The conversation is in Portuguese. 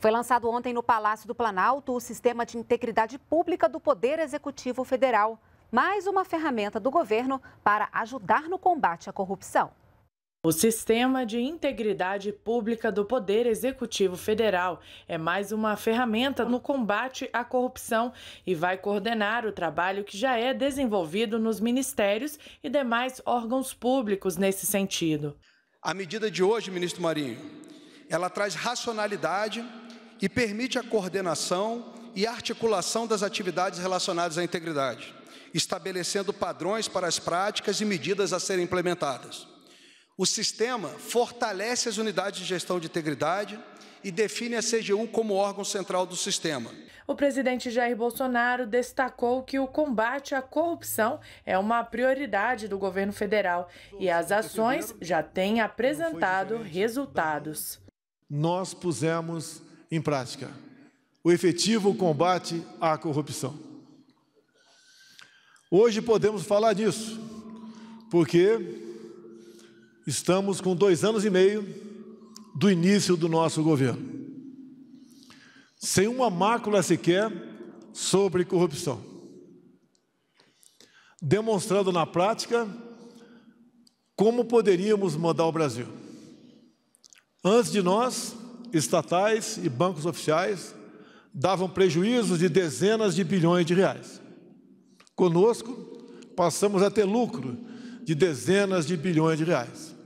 Foi lançado ontem no Palácio do Planalto o Sistema de Integridade Pública do Poder Executivo Federal. Mais uma ferramenta do governo para ajudar no combate à corrupção. O Sistema de Integridade Pública do Poder Executivo Federal é mais uma ferramenta no combate à corrupção e vai coordenar o trabalho que já é desenvolvido nos ministérios e demais órgãos públicos nesse sentido. A medida de hoje, ministro Marinho, ela traz racionalidade e permite a coordenação e articulação das atividades relacionadas à integridade, estabelecendo padrões para as práticas e medidas a serem implementadas. O sistema fortalece as unidades de gestão de integridade e define a CGU como órgão central do sistema. O presidente Jair Bolsonaro destacou que o combate à corrupção é uma prioridade do governo federal e as ações já têm apresentado resultados. Nós pusemos em prática o efetivo combate à corrupção. Hoje podemos falar disso, porque estamos com dois anos e meio do início do nosso governo, sem uma mácula sequer sobre corrupção, demonstrando na prática como poderíamos mudar o Brasil. Antes de nós, estatais e bancos oficiais davam prejuízos de dezenas de bilhões de reais. Conosco, passamos a ter lucro de dezenas de bilhões de reais.